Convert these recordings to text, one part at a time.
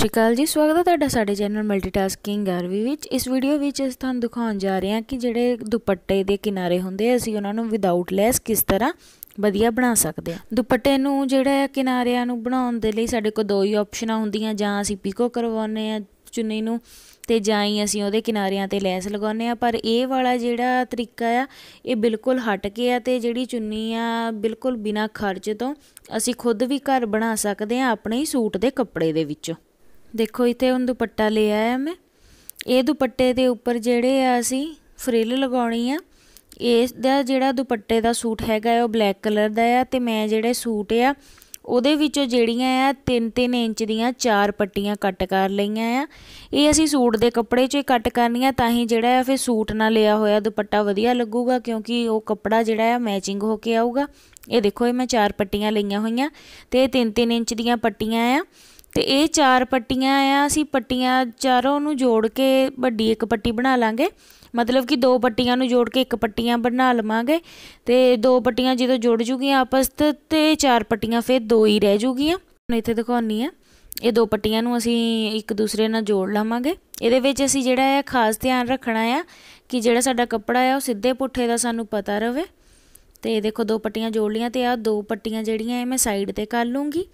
ਸਤਿ ਜੀ ਸਵਾਗਤ ਹੈ ਤੁਹਾਡਾ ਸਾਡੇ ਚੈਨਲ ਮਲਟੀਟਾਸਕਿੰਗ ਆਰਵੀ ਵਿੱਚ ਇਸ ਵੀਡੀਓ ਵਿੱਚ ਅਸੀਂ ਤੁਹਾਨੂੰ ਦਿਖਾਉਣ ਜਾ ਰਹੇ ਹਾਂ ਕਿ ਜਿਹੜੇ ਦੁਪੱਟੇ ਦੇ ਕਿਨਾਰੇ ਹੁੰਦੇ ਅਸੀਂ ਉਹਨਾਂ ਨੂੰ ਵਿਦਆਊਟ ਲੈਸ ਕਿਸ ਤਰ੍ਹਾਂ ਵਧੀਆ ਬਣਾ ਸਕਦੇ ਆ ਦੁਪੱਟੇ ਨੂੰ ਜਿਹੜਾ ਕਿਨਾਰਿਆਂ ਨੂੰ ਬਣਾਉਣ ਦੇ ਲਈ ਸਾਡੇ ਕੋਲ ਦੋ ਹੀ ਆਪਸ਼ਨਾਂ ਹੁੰਦੀਆਂ ਜਾਂ ਅਸੀਂ ਪੀਕੋ ਕਰਵਾਉਨੇ ਆ ਚੁੰਨੀ ਨੂੰ ਤੇ ਜਾਂ ਹੀ ਅਸੀਂ ਉਹਦੇ ਕਿਨਾਰਿਆਂ ਤੇ ਲੈਸ ਲਗਾਉਨੇ ਆ ਪਰ ਇਹ ਵਾਲਾ ਜਿਹੜਾ ਤਰੀਕਾ ਆ ਇਹ ਬਿਲਕੁਲ ਹਟ ਕੇ ਆ ਤੇ ਜਿਹੜੀ ਚੁੰਨੀ ਆ ਬਿਲਕੁਲ ਬਿਨਾ ਖਰਚ ਤੋਂ ਅਸੀਂ ਖੁਦ ਵੀ ਘਰ ਬਣਾ ਸਕਦੇ ਆ ਆਪਣੇ ਹੀ ਸੂਟ ਦੇ ਕੱਪੜੇ ਦੇ ਵਿੱਚੋਂ ਦੇਖੋ ਇੱਥੇ ਹੁਣ ਦੁਪੱਟਾ ਲਿਆ ਆਇਆ ਮੈਂ ਇਹ ਦੁਪੱਟੇ ਦੇ ਉੱਪਰ ਜਿਹੜੇ ਆ ਅਸੀਂ ਫ੍ਰਿਲ ਲਗਾਉਣੀ ਆ ਇਸ ਦਾ ਜਿਹੜਾ ਦੁਪੱਟੇ ਦਾ ਸੂਟ ਹੈਗਾ ਉਹ ਬਲੈਕ ਕਲਰ ਦਾ ਆ ਤੇ ਮੈਂ ਜਿਹੜੇ ਸੂਟ ਆ ਉਹਦੇ ਵਿੱਚੋਂ ਜਿਹੜੀਆਂ ਆ 3-3 ਇੰਚ ਦੀਆਂ ਚਾਰ ਪੱਟੀਆਂ ਕੱਟ ਕਰ ਲਈਆਂ ਆ ਇਹ ਅਸੀਂ ਸੂਟ ਦੇ ਕੱਪੜੇ 'ਚ ਕੱਟ ਕਰਨੀਆਂ ਤਾਂ ਹੀ ਜਿਹੜਾ ਆ ਫਿਰ ਸੂਟ ਨਾਲ ਲਿਆ ਹੋਇਆ ਦੁਪੱਟਾ ਵਧੀਆ ਲੱਗੂਗਾ ਕਿਉਂਕਿ ਉਹ ਕੱਪੜਾ ਜਿਹੜਾ ਆ ਮੈਚਿੰਗ ਹੋ ਕੇ ਆਊਗਾ ਇਹ ਦੇਖੋ ਇਹ ਮੈਂ ਚਾਰ ਪੱਟੀਆਂ ਲਈਆਂ ਹੋਈਆਂ ਤੇ 3-3 ਇੰਚ ਦੀਆਂ ਪੱਟੀਆਂ ਆ ਤੇ ਇਹ ਚਾਰ ਪੱਟੀਆਂ ਆ ਅਸੀਂ ਪੱਟੀਆਂ ਚਾਰੋਂ ਨੂੰ ਜੋੜ ਕੇ ਵੱਡੀ ਇੱਕ ਪੱਟੀ ਬਣਾ ਲਾਂਗੇ ਮਤਲਬ ਕਿ ਦੋ ਪੱਟੀਆਂ ਨੂੰ ਜੋੜ ਕੇ ਇੱਕ ਪੱਟੀਆਂ ਬਣਾ ਲਵਾਂਗੇ ਤੇ ਦੋ ਪੱਟੀਆਂ ਜਦੋਂ ਜੁੜ ਜੂਗੀਆਂ ਆਪਸ ਤੇ ਚਾਰ ਪੱਟੀਆਂ ਫਿਰ ਦੋ ਹੀ ਰਹਿ ਜੂਗੀਆਂ ਹੁਣ ਇੱਥੇ ਦਿਖਾਉਣੀ ਆ ਇਹ ਦੋ ਪੱਟੀਆਂ ਨੂੰ ਅਸੀਂ ਇੱਕ ਦੂਸਰੇ ਨਾਲ ਜੋੜ ਲਵਾਂਗੇ ਇਹਦੇ ਵਿੱਚ ਅਸੀਂ ਜਿਹੜਾ ਹੈ ਖਾਸ ਧਿਆਨ ਰੱਖਣਾ ਆ ਕਿ ਜਿਹੜਾ ਸਾਡਾ ਕੱਪੜਾ ਆ ਉਹ ਸਿੱਧੇ ਪੁੱਠੇ ਦਾ ਸਾਨੂੰ ਪਤਾ ਰਹੇ ਤੇ ਦੇਖੋ ਦੋ ਪੱਟੀਆਂ ਜੋੜ ਲੀਆਂ ਤੇ ਆ ਦੋ ਪੱਟੀਆਂ ਜਿਹੜੀਆਂ ਇਹ ਮੈਂ ਸਾਈਡ ਤੇ ਕਰ ਲੂੰਗੀ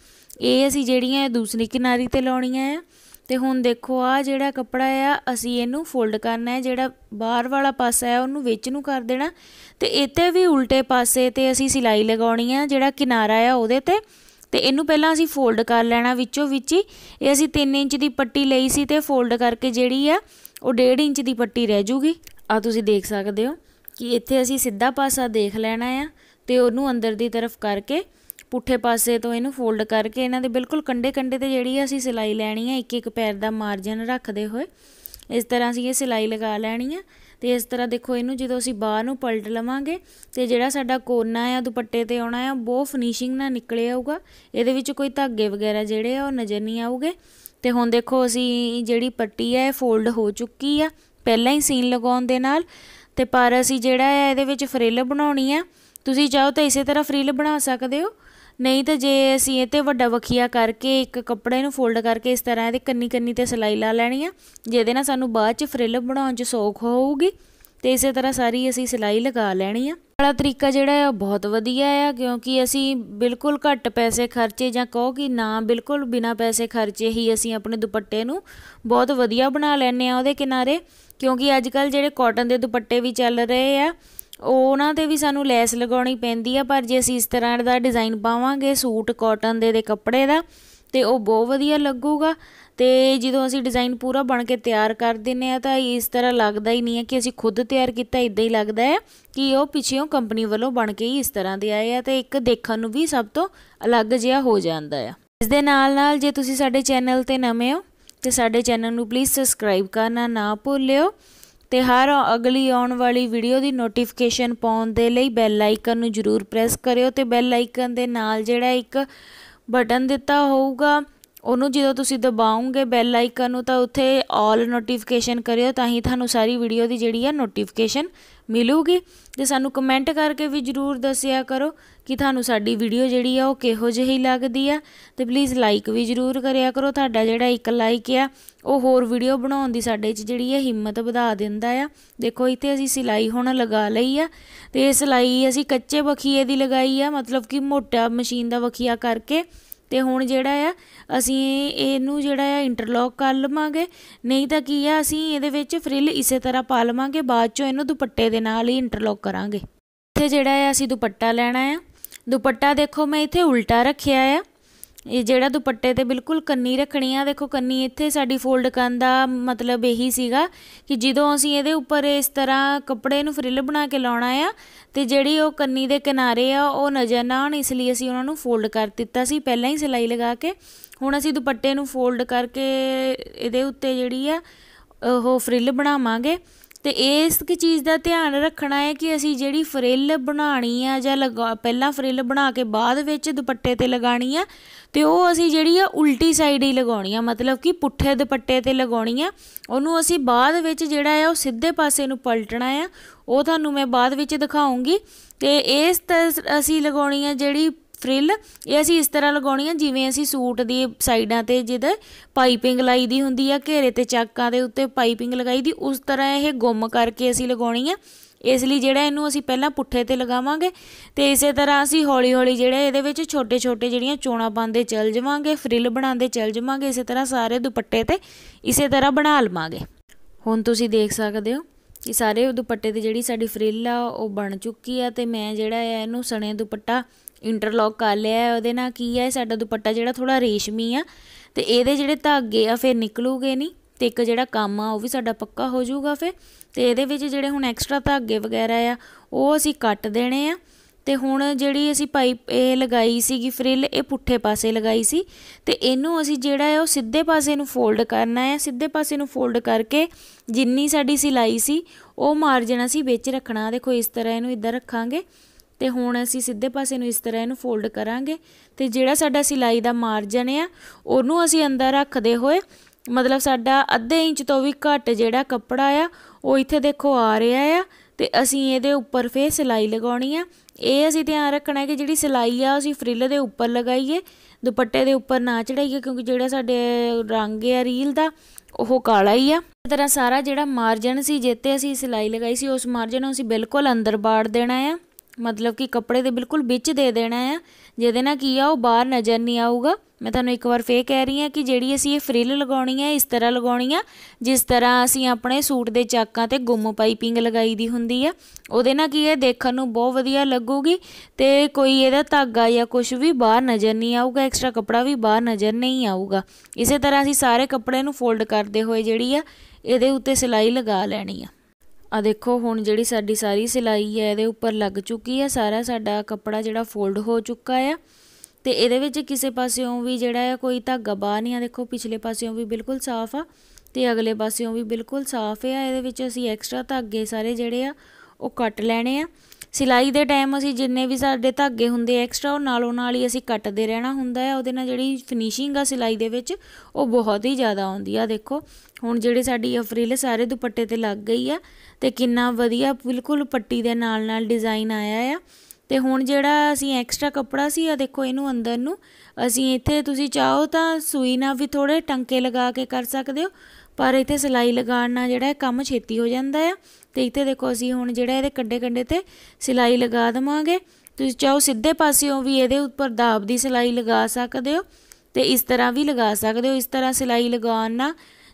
ਇਹ ਅਸੀਂ ਜਿਹੜੀਆਂ ਇਹ ਦੂਸਰੀ ਕਿਨਾਰੀ ਤੇ ਲਾਉਣੀਆਂ ਆ ਤੇ ਹੁਣ ਦੇਖੋ ਆ ਜਿਹੜਾ ਕੱਪੜਾ ਆ ਅਸੀਂ ਇਹਨੂੰ ਫੋਲਡ ਕਰਨਾ ਹੈ ਜਿਹੜਾ ਬਾਹਰ ਵਾਲਾ ਪਾਸਾ ਹੈ ਉਹਨੂੰ ਵਿੱਚ ਨੂੰ ਕਰ ਦੇਣਾ ਤੇ ਇੱਥੇ ਵੀ ਉਲਟੇ ਪਾਸੇ ਤੇ ਅਸੀਂ ਸਿਲਾਈ ਲਗਾਉਣੀ ਆ ਜਿਹੜਾ ਕਿਨਾਰਾ ਆ ਉਹਦੇ ਤੇ ਤੇ ਇਹਨੂੰ ਪਹਿਲਾਂ ਅਸੀਂ ਫੋਲਡ ਕਰ ਲੈਣਾ ਵਿੱਚੋਂ ਵਿੱਚ ਹੀ ਇਹ ਅਸੀਂ 3 ਇੰਚ ਦੀ ਪੱਟੀ ਲਈ ਸੀ ਤੇ ਫੋਲਡ ਕਰਕੇ ਜਿਹੜੀ ਆ ਉਹ 1.5 ਇੰਚ ਦੀ ਪੱਟੀ ਰਹਿ ਜੂਗੀ ਆ ਤੁਸੀਂ ਦੇਖ ਸਕਦੇ ਹੋ ਕਿ ਇੱਥੇ ਅਸੀਂ ਸਿੱਧਾ ਪਾਸਾ ਦੇਖ ਲੈਣਾ ਆ ਤੇ ਉਹਨੂੰ ਅੰਦਰ ਦੀ ਤਰਫ ਕਰਕੇ ਪੁੱਠੇ ਪਾਸੇ ਤੋਂ ਇਹਨੂੰ ਫੋਲਡ ਕਰਕੇ ਇਹਨਾਂ ਦੇ ਬਿਲਕੁਲ ਕੰਡੇ ਕੰਡੇ ਤੇ ਜਿਹੜੀ ਅਸੀਂ ਸਿਲਾਈ ਲੈਣੀ ਆ ਇੱਕ ਇੱਕ ਪੈਰ ਦਾ ਮਾਰਜਨ ਰੱਖਦੇ ਹੋਏ ਇਸ ਤਰ੍ਹਾਂ ਅਸੀਂ ਇਹ ਸਿਲਾਈ ਲਗਾ ਲੈਣੀ ਆ ਤੇ ਇਸ ਤਰ੍ਹਾਂ ਦੇਖੋ ਇਹਨੂੰ ਜਦੋਂ ਅਸੀਂ ਬਾਹਰ ਨੂੰ ਪਲਟ ਲਵਾਂਗੇ ਤੇ ਜਿਹੜਾ ਸਾਡਾ ਕੋਨਾ ਆ ਦੁਪੱਟੇ ਤੇ ਆਉਣਾ ਆ ਬਹੁਤ ਫਿਨਿਸ਼ਿੰਗ ਨਾਲ ਨਿਕਲੇ ਆਊਗਾ ਇਹਦੇ ਵਿੱਚ ਕੋਈ ਧਾਗੇ ਵਗੈਰਾ ਜਿਹੜੇ ਆ ਉਹ ਨਜ਼ਰ ਨਹੀਂ ਆਉਗੇ ਤੇ ਹੁਣ ਦੇਖੋ ਅਸੀਂ ਜਿਹੜੀ ਪੱਟੀ ਆ ਇਹ ਫੋਲਡ ਹੋ ਚੁੱਕੀ ਆ ਪਹਿਲਾਂ ਹੀ ਸੀਨ ਲਗਾਉਣ ਦੇ ਨਾਲ ਤੇ ਪਰ ਅਸੀਂ ਜਿਹੜਾ ਹੈ ਇਹਦੇ ਵਿੱਚ ਫ੍ਰਿਲ ਬਣਾਉਣੀ ਆ ਤੁਸੀਂ ਚਾਹੋ ਤਾਂ ਇਸੇ ਤਰ੍ਹਾਂ ਫ੍ਰਿਲ ਬਣਾ ਸਕਦੇ ਹੋ ਨਹੀਂ ਤਾਂ ਜੇ ਅਸੀਂ ਇਹ ਤੇ ਵੱਡਾ ਵਖੀਆ ਕਰਕੇ ਇੱਕ ਕੱਪੜੇ ਨੂੰ ਫੋਲਡ ਕਰਕੇ ਇਸ ਤਰ੍ਹਾਂ ਇਹਦੇ ਕੰਨੀ ਕੰਨੀ ਤੇ ਸਲਾਈ ਲਾ ਲੈਣੀ ਆ ਜਿਹਦੇ ਨਾਲ ਸਾਨੂੰ ਬਾਅਦ ਚ ਫ੍ਰਿਲ ਬਣਾਉਣ ਚ ਸੌਖ ਹੋਊਗੀ ਤੇ ਇਸੇ ਤਰ੍ਹਾਂ ਸਾਰੀ ਅਸੀਂ ਸਿਲਾਈ ਲਗਾ ਲੈਣੀ ਆ ਵਾਲਾ ਤਰੀਕਾ ਜਿਹੜਾ ਹੈ ਬਹੁਤ ਵਧੀਆ ਆ ਕਿਉਂਕਿ ਅਸੀਂ ਬਿਲਕੁਲ ਘੱਟ ਪੈਸੇ ਖਰਚੇ ਜਾਂ ਕਹੋ ਕਿ ਨਾ ਬਿਲਕੁਲ ਬਿਨਾ ਪੈਸੇ ਖਰਚੇ ਹੀ ਅਸੀਂ ਆਪਣੇ ਦੁਪੱਟੇ ਨੂੰ ਬਹੁਤ ਵਧੀਆ ਬਣਾ ਲੈਨੇ ਆ ਉਹਦੇ ਕਿਨਾਰੇ ਕਿਉਂਕਿ ਅੱਜ ਕੱਲ ਜਿਹੜੇ ਕਾਟਨ ਦੇ ਦੁਪੱਟੇ ਵੀ ਚੱਲ ਰਹੇ ਆ ਉਹਨਾਂ ਤੇ ਵੀ ਸਾਨੂੰ ਲੈਸ ਲਗਾਉਣੀ ਪੈਂਦੀ ਆ ਪਰ ਜੇ ਅਸੀਂ ਇਸ ਤਰ੍ਹਾਂ ਦਾ ਡਿਜ਼ਾਈਨ ਪਾਵਾਂਗੇ ਸੂਟ ਕਾਟਨ ਦੇ ਦੇ ਕੱਪੜੇ ਦਾ ਤੇ ਉਹ ਬਹੁਤ ਵਧੀਆ ਲੱਗੂਗਾ ਤੇ ਜਦੋਂ ਅਸੀਂ ਡਿਜ਼ਾਈਨ ਪੂਰਾ ਬਣ ਕੇ ਤਿਆਰ ਕਰ ਦਿੰਨੇ ਆ ਤਾਂ ਇਸ ਤਰ੍ਹਾਂ ਲੱਗਦਾ ਹੀ ਨਹੀਂ ਹੈ ਕਿ ਅਸੀਂ ਖੁਦ ਤਿਆਰ ਕੀਤਾ ਇਦਾਂ ਹੀ ਲੱਗਦਾ ਹੈ ਕਿ ਉਹ ਪਿੱਛੇੋਂ ਕੰਪਨੀ ਵੱਲੋਂ ਬਣ ਕੇ ਹੀ ਇਸ ਤਰ੍ਹਾਂ ਦੇ ਆਏ ਆ ਤੇ ਇੱਕ ਦੇਖਣ ਨੂੰ ਵੀ ਸਭ ਤੋਂ ਅਲੱਗ ਜਿਹਾ ਹੋ ਜਾਂਦਾ ਆ ਇਸ ਦੇ ਨਾਲ ਨਾਲ ਜੇ ਤੁਸੀਂ ਸਾਡੇ ਚੈਨਲ ਤੇ ਨਵੇਂ ਹੋ ਤੇ ਸਾਡੇ ਚੈਨਲ ਨੂੰ ਪਲੀਜ਼ ਸਬਸਕ੍ਰਾਈਬ ਕਰਨਾ ਨਾ ਭੁੱਲਿਓ ਤੇ ਹਰ ਅਗਲੀ ਆਉਣ ਵਾਲੀ ਵੀਡੀਓ ਦੀ ਨੋਟੀਫਿਕੇਸ਼ਨ ਪਾਉਣ ਦੇ ਲਈ ਬੈਲ ਆਈਕਨ ਨੂੰ ਜਰੂਰ ਪ੍ਰੈਸ ਕਰਿਓ ਤੇ ਬੈਲ ਆਈਕਨ ਦੇ ਨਾਲ ਜਿਹੜਾ ਇੱਕ ਬਟਨ ਦਿੱਤਾ ਹੋਊਗਾ ਉਹਨੂੰ ਜਦੋਂ ਤੁਸੀਂ ਦਬਾਓਗੇ ਬੈਲ ਆਈਕਨ ਨੂੰ ਤਾਂ ਉੱਥੇ 올 ਨੋਟੀਫਿਕੇਸ਼ਨ ਕਰਿਓ ਤਾਂ ਹੀ ਤੁਹਾਨੂੰ ਸਾਰੀ ਵੀਡੀਓ ਦੀ ਜਿਹੜੀ ਹੈ ਨੋਟੀਫਿਕੇਸ਼ਨ ਮਿਲੂਗੀ ਤੇ ਸਾਨੂੰ ਕਮੈਂਟ ਕਰਕੇ ਵੀ ਜਰੂਰ ਦੱਸਿਆ ਕਰੋ ਕਿ ਤੁਹਾਨੂੰ ਸਾਡੀ ਵੀਡੀਓ ਜਿਹੜੀ ਆ ਉਹ ਕਿਹੋ ਜਿਹੀ ਲੱਗਦੀ ਆ ਤੇ ਪਲੀਜ਼ ਲਾਈਕ ਵੀ ਜਰੂਰ ਕਰਿਆ ਕਰੋ ਤੁਹਾਡਾ ਜਿਹੜਾ ਇੱਕ ਲਾਈਕ ਆ ਉਹ ਹੋਰ ਵੀਡੀਓ ਬਣਾਉਣ ਦੀ ਸਾਡੇ 'ਚ ਜਿਹੜੀ ਹੈ ਹਿੰਮਤ ਵਧਾ ਦਿੰਦਾ ਆ ਦੇਖੋ ਇੱਥੇ ਅਸੀਂ ਸਿਲਾਈ ਹੁਣ ਲਗਾ ਲਈ ਆ ਤੇ ਇਹ ਸਿਲਾਈ ਅਸੀਂ ਕੱਚੇ ਬਖੀਏ ਦੀ ਲਗਾਈ ਆ ਮਤਲਬ ਕਿ ਮੋਟਾ ਮਸ਼ੀਨ ਦਾ ਬਖੀਆ ਕਰਕੇ ਤੇ ਹੁਣ ਜਿਹੜਾ ਆ ਅਸੀਂ ਇਹਨੂੰ ਜਿਹੜਾ ਆ ਇੰਟਰਲੌਕ ਕਰ ਲਵਾਂਗੇ ਨਹੀਂ ਤਾਂ ਕੀ ਆ ਅਸੀਂ ਇਹਦੇ ਵਿੱਚ ਫ੍ਰਿਲ ਇਸੇ ਤਰ੍ਹਾਂ ਪਾ ਲਵਾਂਗੇ ਬਾਅਦ ਚੋਂ ਇਹਨੂੰ ਦੁਪੱਟੇ ਦੇ ਨਾਲ ਹੀ ਇੰਟਰਲੌਕ ਕਰਾਂਗੇ ਇੱਥੇ ਜਿਹੜਾ ਆ ਅਸੀਂ ਦੁਪੱਟਾ ਲੈਣਾ ਆ ਦੁਪੱਟਾ ਦੇਖੋ ਮੈਂ ਇੱਥੇ ਉਲਟਾ ਰੱਖਿਆ ਆ ਇਹ ਜਿਹੜਾ ਦੁਪੱਟੇ ਤੇ ਬਿਲਕੁਲ ਕੰਨੀ ਰੱਖਣੀ ਆ ਦੇਖੋ ਕੰਨੀ ਇੱਥੇ ਸਾਡੀ ਫੋਲਡ ਕਰਨ ਦਾ ਮਤਲਬ ਇਹੀ ਸੀਗਾ ਕਿ ਜਦੋਂ ਅਸੀਂ ਇਹਦੇ ਉੱਪਰ ਇਸ ਤਰ੍ਹਾਂ ਕੱਪੜੇ ਨੂੰ ਫ੍ਰਿਲ ਬਣਾ ਕੇ ਲਾਉਣਾ ਆ ਤੇ ਜਿਹੜੀ ਉਹ ਕੰਨੀ ਦੇ ਕਿਨਾਰੇ ਆ ਉਹ ਨਜ਼ਰ ਨਾ ਆਉਣ ਇਸ ਲਈ ਅਸੀਂ ਉਹਨਾਂ ਨੂੰ ਫੋਲਡ ਕਰ ਦਿੱਤਾ ਸੀ ਪਹਿਲਾਂ ਹੀ ਸਿਲਾਈ ਲਗਾ ਕੇ ਹੁਣ ਅਸੀਂ ਦੁਪੱਟੇ ਨੂੰ ਫੋਲਡ ਕਰਕੇ ਇਹਦੇ ਉੱਤੇ ਜਿਹੜੀ ਆ ਉਹ ਫ੍ਰਿਲ ਬਣਾਵਾਂਗੇ ਤੇ ਇਸ ਕਿ ਚੀਜ਼ ਦਾ ਧਿਆਨ ਰੱਖਣਾ ਹੈ ਕਿ ਅਸੀਂ ਜਿਹੜੀ ਫਰਿੱਲ ਬਣਾਣੀ ਆ ਜਾਂ ਲਗਾ ਪਹਿਲਾਂ ਫਰਿੱਲ ਬਣਾ ਕੇ ਬਾਅਦ ਵਿੱਚ ਦੁਪੱਟੇ ਤੇ ਲਗਾਣੀ ਆ ਤੇ ਉਹ ਅਸੀਂ ਜਿਹੜੀ ਆ ਉਲਟੀ ਸਾਈਡ ਹੀ ਲਗਾਉਣੀ ਆ ਮਤਲਬ ਕਿ ਪੁੱਠੇ ਦੁਪੱਟੇ ਤੇ ਲਗਾਉਣੀ ਆ ਉਹਨੂੰ ਅਸੀਂ ਬਾਅਦ ਵਿੱਚ ਜਿਹੜਾ ਆ ਉਹ ਸਿੱਧੇ ਪਾਸੇ ਨੂੰ ਪਲਟਣਾ ਆ ਉਹ ਤੁਹਾਨੂੰ ਮੈਂ ਬਾਅਦ ਵਿੱਚ ਦਿਖਾਉਂਗੀ ਤੇ ਇਸ ਅਸੀਂ ਲਗਾਉਣੀ ਆ ਜਿਹੜੀ ਫ੍ਰਿਲ ਇਹ ਅਸੀਂ ਇਸ ਤਰ੍ਹਾਂ ਲਗਾਉਣੀ ਆ ਜਿਵੇਂ ਅਸੀਂ ਸੂਟ ਦੀ ਸਾਈਡਾਂ ਤੇ ਜਿਹਦੇ ਪਾਈਪਿੰਗ ਲਾਈ ਦੀ ਹੁੰਦੀ ਆ ਘੇਰੇ ਤੇ ਚੱਕਾਂ ਦੇ ਉੱਤੇ ਪਾਈਪਿੰਗ ਲਗਾਈ ਦੀ ਉਸ ਤਰ੍ਹਾਂ ਇਹ ਗੁੰਮ ਕਰਕੇ ਅਸੀਂ ਲਗਾਉਣੀ ਆ ਇਸ ਲਈ ਜਿਹੜਾ ਇਹਨੂੰ ਅਸੀਂ ਪਹਿਲਾਂ ਪੁੱਠੇ ਤੇ ਲਗਾਵਾਂਗੇ ਤੇ ਇਸੇ ਤਰ੍ਹਾਂ ਅਸੀਂ ਹੌਲੀ-ਹੌਲੀ ਜਿਹੜੇ ਇਹਦੇ ਵਿੱਚ ਛੋਟੇ-ਛੋਟੇ ਜਿਹੜੀਆਂ ਚੋਣਾ ਪਾਉਂਦੇ ਚੱਲ ਜਾਵਾਂਗੇ ਫ੍ਰਿਲ ਬਣਾਉਂਦੇ ਚੱਲ ਜਾਵਾਂਗੇ ਇਸੇ ਤਰ੍ਹਾਂ ਸਾਰੇ ਦੁਪੱਟੇ ਤੇ ਇਸੇ ਤਰ੍ਹਾਂ ਬਣਾ ਲਵਾਂਗੇ ਹੁਣ ਤੁਸੀਂ ਦੇਖ ਸਕਦੇ ਹੋ ਕਿ ਸਾਰੇ ਦੁਪੱਟੇ ਤੇ ਜਿਹੜੀ ਸਾਡੀ ਫ੍ਰਿਲ ਆ ਉਹ ਬਣ ਚੁੱਕੀ ਆ ਤੇ ਮੈਂ ਜਿਹੜਾ ਇਹਨੂੰ ਸਣੇ ਦੁਪੱਟਾ ਇੰਟਰਲੌਕ ਕਰ ਲਿਆ ਉਹਦੇ ਨਾਲ ਕੀ ਹੈ ਸਾਡਾ ਦੁਪੱਟਾ ਜਿਹੜਾ ਥੋੜਾ ਰੇਸ਼ਮੀ ਆ ਤੇ ਇਹਦੇ ਜਿਹੜੇ ਧਾਗੇ ਆ ਫਿਰ ਨਿਕਲੂਗੇ ਨਹੀਂ ਤੇ ਇੱਕ ਜਿਹੜਾ ਕੰਮ ਆ ਉਹ ਵੀ ਸਾਡਾ ਪੱਕਾ ਹੋ ਜਾਊਗਾ ਫਿਰ ਤੇ ਇਹਦੇ ਵਿੱਚ ਜਿਹੜੇ ਹੁਣ ਐਕਸਟਰਾ ਧਾਗੇ ਵਗੈਰਾ ਆ ਉਹ ਅਸੀਂ ਕੱਟ ਦੇਣੇ ਆ ਤੇ ਹੁਣ ਜਿਹੜੀ ਅਸੀਂ ਪਾਈਪ ਇਹ ਲਗਾਈ ਸੀਗੀ ਫ੍ਰਿਲ ਇਹ ਪੁੱਠੇ ਪਾਸੇ ਲਗਾਈ ਸੀ ਤੇ ਇਹਨੂੰ ਅਸੀਂ ਜਿਹੜਾ ਹੈ ਉਹ ਸਿੱਧੇ ਪਾਸੇ ਨੂੰ ਫੋਲਡ ਕਰਨਾ ਹੈ ਸਿੱਧੇ ਪਾਸੇ ਨੂੰ ਫੋਲਡ ਕਰਕੇ ਜਿੰਨੀ ਸਾਡੀ ਸਿਲਾਈ ਸੀ ਉਹ ਮਾਰਜਨ ਅਸੀਂ ਵਿੱਚ ਰੱਖਣਾ ਦੇਖੋ ਇਸ ਤਰ੍ਹਾਂ ਇਹਨੂੰ ਇੱਧਰ ਰੱਖਾਂਗੇ ਤੇ ਹੁਣ ਅਸੀਂ ਸਿੱਧੇ ਪਾਸੇ ਨੂੰ ਇਸ ਤਰ੍ਹਾਂ ਇਹਨੂੰ ਫੋਲਡ ਕਰਾਂਗੇ ਤੇ ਜਿਹੜਾ ਸਾਡਾ ਸਿਲਾਈ ਦਾ ਮਾਰਜਨ ਆ ਉਹਨੂੰ ਅਸੀਂ ਅੰਦਰ ਰੱਖਦੇ ਹੋਏ ਮਤਲਬ ਸਾਡਾ ਅੱਧੇ ਇੰਚ ਤੋਂ ਵੀ ਘੱਟ ਜਿਹੜਾ ਕੱਪੜਾ ਆ ਉਹ ਇੱਥੇ ਦੇਖੋ ਆ ਰਿਹਾ ਆ ਤੇ ਅਸੀਂ ਇਹਦੇ ਉੱਪਰ ਫੇਰ ਸਿਲਾਈ ਲਗਾਉਣੀ ਆ ਇਹ ਅਸੀਂ ਧਿਆਨ ਰੱਖਣਾ ਹੈ ਕਿ ਜਿਹੜੀ ਸਿਲਾਈ ਆ ਅਸੀਂ ਫ੍ਰਿਲ ਦੇ ਉੱਪਰ ਲਗਾਈਏ ਦੁਪੱਟੇ ਦੇ ਉੱਪਰ ਨਾ ਚੜਾਈਏ ਕਿਉਂਕਿ ਜਿਹੜਾ ਸਾਡੇ ਰੰਗ ਆ ਰੀਲ ਦਾ ਉਹ ਕਾਲਾ ਹੀ ਆ ਇਸ ਤਰ੍ਹਾਂ ਸਾਰਾ ਜਿਹੜਾ ਮਾਰਜਨ ਸੀ ਜਿੱਤੇ ਅਸੀਂ ਸਿਲਾਈ ਲਗਾਈ ਸੀ ਉਸ ਮਾਰਜਨ ਨੂੰ ਅਸੀਂ ਬਿਲਕੁਲ ਅੰਦਰ ਬਾੜ ਦੇਣਾ ਆ ਮਤਲਬ ਕਿ ਕੱਪੜੇ ਦੇ ਬਿਲਕੁਲ ਵਿੱਚ ਦੇ ਦੇਣਾ ਹੈ ਜਿਹਦੇ ਨਾਲ ਕੀ ਆ ਉਹ ਬਾਹਰ ਨਜ਼ਰ ਨਹੀਂ ਆਊਗਾ ਮੈਂ ਤੁਹਾਨੂੰ ਇੱਕ ਵਾਰ ਫੇਰ ਕਹਿ ਰਹੀ ਹਾਂ ਕਿ ਜਿਹੜੀ ਅਸੀਂ ਇਹ ਫ੍ਰਿਲ ਲਗਾਉਣੀ ਹੈ ਇਸ ਤਰ੍ਹਾਂ ਲਗਾਉਣੀ ਆ ਜਿਸ ਤਰ੍ਹਾਂ ਅਸੀਂ ਆਪਣੇ ਸੂਟ ਦੇ ਚਾਕਾਂ ਤੇ ਗੁੰਮ ਪਾਈਪਿੰਗ ਲਗਾਈ ਦੀ ਹੁੰਦੀ ਆ ਉਹਦੇ ਨਾਲ ਕੀ ਹੈ ਦੇਖਣ ਨੂੰ ਬਹੁਤ ਵਧੀਆ ਲੱਗੂਗੀ ਤੇ ਕੋਈ ਇਹਦਾ ਧਾਗਾ ਜਾਂ ਕੁਝ ਵੀ ਬਾਹਰ ਨਜ਼ਰ ਨਹੀਂ ਆਊਗਾ ਐਕਸਟਰਾ ਕੱਪੜਾ ਵੀ ਬਾਹਰ ਨਜ਼ਰ ਨਹੀਂ ਆਊਗਾ ਇਸੇ ਤਰ੍ਹਾਂ ਅਸੀਂ ਸਾਰੇ ਕੱਪੜੇ ਨੂੰ ਫੋਲਡ ਕਰਦੇ ਹੋਏ ਜਿਹੜੀ ਆ ਇਹਦੇ ਉੱਤੇ ਸਿਲਾਈ ਲਗਾ ਲੈਣੀ ਆ ਆ ਦੇਖੋ ਹੁਣ ਜਿਹੜੀ ਸਾਡੀ ਸਾਰੀ ਸਿਲਾਈ ਹੈ ਇਹਦੇ ਉੱਪਰ ਲੱਗ ਚੁੱਕੀ ਹੈ ਸਾਰਾ ਸਾਡਾ ਕੱਪੜਾ ਜਿਹੜਾ ਫੋਲਡ ਹੋ ਚੁੱਕਾ ਆ ਤੇ ਇਹਦੇ ਵਿੱਚ ਕਿਸੇ ਪਾਸਿਓਂ ਵੀ ਜਿਹੜਾ ਆ ਕੋਈ ਧਾਗਾ ਬਾਹ ਨਹੀਂ ਆ ਦੇਖੋ ਪਿਛਲੇ ਪਾਸਿਓਂ ਵੀ ਬਿਲਕੁਲ ਸਾਫ਼ ਆ ਤੇ ਅਗਲੇ ਪਾਸਿਓਂ ਵੀ ਬਿਲਕੁਲ ਸਾਫ਼ ਆ ਇਹਦੇ ਵਿੱਚ ਅਸੀਂ ਐਕਸਟਰਾ ਧਾਗੇ ਸਾਰੇ ਜਿਹੜੇ ਆ ਉਹ ਕੱਟ ਲੈਣੇ ਆ ਸਿਲਾਈ ਦੇ ਟਾਈਮ ਅਸੀਂ ਜਿੰਨੇ ਵੀ ਸਾਡੇ ਧਾਗੇ ਹੁੰਦੇ ਐਕਸਟਰਾ ਉਹ ਨਾਲੋਂ ਨਾਲ ਹੀ ਅਸੀਂ ਕੱਟਦੇ ਰਹਿਣਾ ਹੁੰਦਾ ਹੈ ਉਹਦੇ ਨਾਲ ਜਿਹੜੀ ਫਿਨਿਸ਼ਿੰਗ ਆ ਸਿਲਾਈ ਦੇ ਵਿੱਚ ਉਹ ਬਹੁਤ ਹੀ ਜ਼ਿਆਦਾ ਆਉਂਦੀ ਆ ਦੇਖੋ ਹੁਣ ਜਿਹੜੇ ਸਾਡੀ ਅਫਰੀਲ ਸਾਰੇ ਦੁਪੱਟੇ ਤੇ ਲੱਗ ਗਈ ਆ ਤੇ ਕਿੰਨਾ ਵਧੀਆ ਬਿਲਕੁਲ ਪੱਟੀ ਦੇ ਨਾਲ ਨਾਲ ਡਿਜ਼ਾਈਨ ਆਇਆ ਆ ਤੇ ਹੁਣ ਜਿਹੜਾ ਅਸੀਂ ਐਕਸਟਰਾ ਕੱਪੜਾ ਸੀ ਆ ਦੇਖੋ ਇਹਨੂੰ ਅੰਦਰ ਨੂੰ ਅਸੀਂ ਇੱਥੇ ਤੁਸੀਂ ਚਾਹੋ ਤਾਂ ਸੂਈ ਨਾਲ ਵੀ ਥੋੜੇ ਟੰਕੇ ਲਗਾ ਕੇ ਕਰ ਸਕਦੇ ਹੋ ਪਰ ਇੱਥੇ ਸਿਲਾਈ ਲਗਾਉਣ ਨਾਲ ਜਿਹੜਾ ਕੰਮ ਛੇਤੀ ਹੋ ਜਾਂਦਾ ਆ ਤੇ ਇੱਥੇ ਦੇਖੋ ਅਸੀਂ ਹੁਣ ਜਿਹੜਾ ਇਹਦੇ ਕੰਡੇ ਕੰਡੇ ਤੇ ਸਿਲਾਈ ਲਗਾ ਦਵਾਂਗੇ ਤੁਸੀਂ ਚਾਹੋ ਸਿੱਧੇ ਪਾਸਿਓਂ ਵੀ ਇਹਦੇ ਉੱਪਰ ਦਾਬ ਦੀ ਸਿਲਾਈ ਲਗਾ ਸਕਦੇ ਹੋ ਤੇ ਇਸ ਤਰ੍ਹਾਂ ਵੀ ਲਗਾ ਸਕਦੇ ਹੋ ਇਸ ਤਰ੍ਹਾਂ ਸਿਲਾਈ ਲਗਾਉਣ ਨਾਲ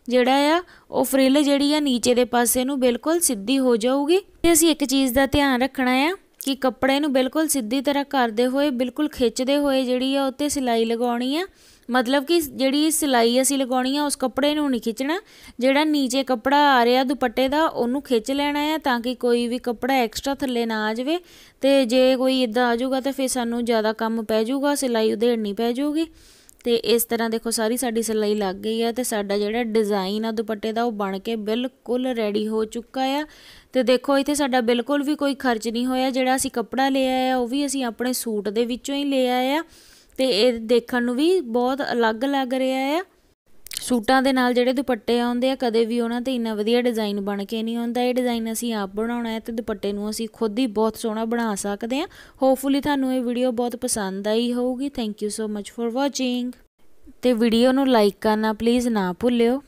ਜਿਹੜਾ ਆ ਉਹ ਫ੍ਰਿਲ ਜਿਹੜੀ ਆ ਨੀਚੇ ਦੇ ਪਾਸੇ ਨੂੰ ਬਿਲਕੁਲ ਸਿੱਧੀ ਹੋ ਜਾਊਗੀ ਤੇ ਅਸੀਂ ਇੱਕ ਚੀਜ਼ ਦਾ ਧਿਆਨ ਰੱਖਣਾ ਆ ਕਿ ਕੱਪੜੇ ਨੂੰ ਬਿਲਕੁਲ ਸਿੱਧੀ ਤਰ੍ਹਾਂ ਕਰਦੇ ਹੋਏ ਬਿਲਕੁਲ ਖਿੱਚਦੇ ਹੋਏ ਜਿਹੜੀ ਆ ਉੱਤੇ ਸਿਲਾਈ ਲਗਾਉਣੀ ਆ ਮਤਲਬ ਕਿ ਜਿਹੜੀ ਸਿਲਾਈ ਅਸੀਂ ਲਗਾਉਣੀ ਆ ਉਸ ਕੱਪੜੇ ਨੂੰ ਨਹੀਂ ਖਿੱਚਣਾ ਜਿਹੜਾ ਨੀਚੇ ਕੱਪੜਾ ਆ ਰਿਹਾ ਦੁਪੱਟੇ ਦਾ ਉਹਨੂੰ ਖਿੱਚ ਲੈਣਾ ਆ ਤਾਂ ਕਿ ਕੋਈ ਵੀ ਕੱਪੜਾ ਐਕਸਟਰਾ ਥੱਲੇ ਨਾ ਆ ਜਾਵੇ ਤੇ ਜੇ ਕੋਈ ਇਦਾਂ ਆ ਜਾਊਗਾ ਤਾਂ ਫਿਰ ਸਾਨੂੰ ਜ਼ਿਆਦਾ ਕੰਮ ਪੈ ਜਾਊਗਾ ਸਿਲਾਈ ਉਧੇੜਨੀ ਪੈ ਜਾਊਗੀ ਤੇ ਇਸ ਤਰ੍ਹਾਂ ਦੇਖੋ ਸਾਰੀ ਸਾਡੀ ਸਿਲਾਈ ਲੱਗ ਗਈ ਹੈ ਤੇ ਸਾਡਾ ਜਿਹੜਾ ਡਿਜ਼ਾਈਨ ਆ ਦੁਪੱਟੇ ਦਾ ਉਹ ਬਣ ਕੇ ਬਿਲਕੁਲ ਰੈਡੀ ਹੋ ਚੁੱਕਾ ਆ ਤੇ ਦੇਖੋ ਇੱਥੇ ਸਾਡਾ ਬਿਲਕੁਲ ਵੀ ਕੋਈ ਖਰਚ ਨਹੀਂ ਹੋਇਆ ਜਿਹੜਾ ਅਸੀਂ ਕੱਪੜਾ ਲਿਆ ਆ ਉਹ ਵੀ ਅਸੀਂ ਆਪਣੇ ਸੂਟ ਦੇ ਵਿੱਚੋਂ ਹੀ ਲਿਆ ਆ ਤੇ ਇਹ ਦੇਖਣ ਨੂੰ ਵੀ ਬਹੁਤ ਅਲੱਗ ਲੱਗ ਰਿਹਾ ਆ ਸੂਟਾਂ ਦੇ ਨਾਲ ਜਿਹੜੇ ਦੁਪੱਟੇ ਆਉਂਦੇ ਆ ਕਦੇ ਵੀ ਉਹਨਾਂ ਤੇ ਇੰਨਾ ਵਧੀਆ ਡਿਜ਼ਾਈਨ ਬਣ ਕੇ ਨਹੀਂ ਆਉਂਦਾ ਇਹ ਡਿਜ਼ਾਈਨ ਅਸੀਂ ਆਪ ਬਣਾਉਣਾ ਹੈ ਤੇ ਦੁਪੱਟੇ ਨੂੰ ਅਸੀਂ ਖੁਦ ਹੀ ਬਹੁਤ ਸੋਹਣਾ ਬਣਾ ਸਕਦੇ ਆ ਹੋਪਫੁਲੀ ਤੁਹਾਨੂੰ ਇਹ ਵੀਡੀਓ ਬਹੁਤ ਪਸੰਦ ਆਈ ਹੋਊਗੀ thank you so much for watching ਤੇ ਵੀਡੀਓ ਨੂੰ ਲਾਈਕ ਕਰਨਾ ਪਲੀਜ਼ ਨਾ ਭੁੱਲਿਓ